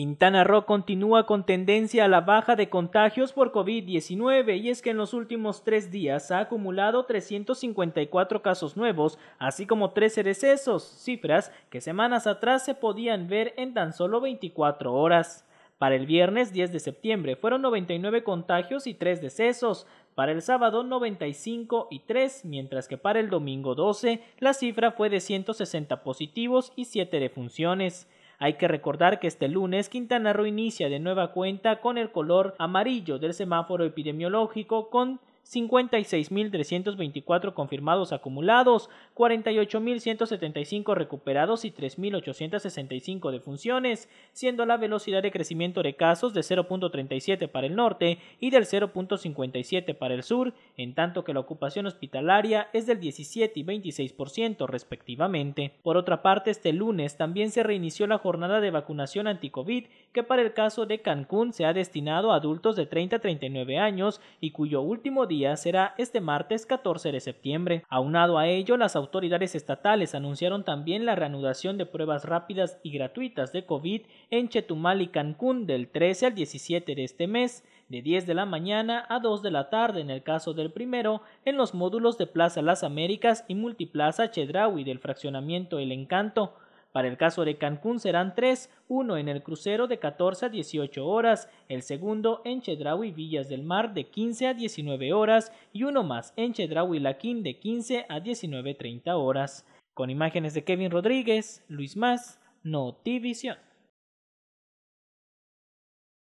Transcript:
Quintana Roo continúa con tendencia a la baja de contagios por COVID-19 y es que en los últimos tres días ha acumulado 354 casos nuevos, así como 13 decesos, cifras que semanas atrás se podían ver en tan solo 24 horas. Para el viernes 10 de septiembre fueron 99 contagios y 3 decesos, para el sábado 95 y 3, mientras que para el domingo 12 la cifra fue de 160 positivos y 7 defunciones. Hay que recordar que este lunes Quintana Roo inicia de nueva cuenta con el color amarillo del semáforo epidemiológico con 56.324 confirmados acumulados, 48.175 recuperados y 3.865 defunciones, siendo la velocidad de crecimiento de casos de 0.37 para el norte y del 0.57 para el sur, en tanto que la ocupación hospitalaria es del 17 y 26% respectivamente. Por otra parte, este lunes también se reinició la jornada de vacunación anti-COVID que para el caso de Cancún se ha destinado a adultos de 30 a 39 años y cuyo último día será este martes 14 de septiembre. Aunado a ello, las autoridades estatales anunciaron también la reanudación de pruebas rápidas y gratuitas de COVID en Chetumal y Cancún del 13 al 17 de este mes, de 10 de la mañana a 2 de la tarde en el caso del primero, en los módulos de Plaza Las Américas y Multiplaza Chedraui del fraccionamiento El Encanto, para el caso de Cancún serán tres, uno en el crucero de 14 a 18 horas, el segundo en Chedraui Villas del Mar de 15 a 19 horas y uno más en Chedraui Laquín de 15 a 19.30 horas. Con imágenes de Kevin Rodríguez, Luis Más, Notivision.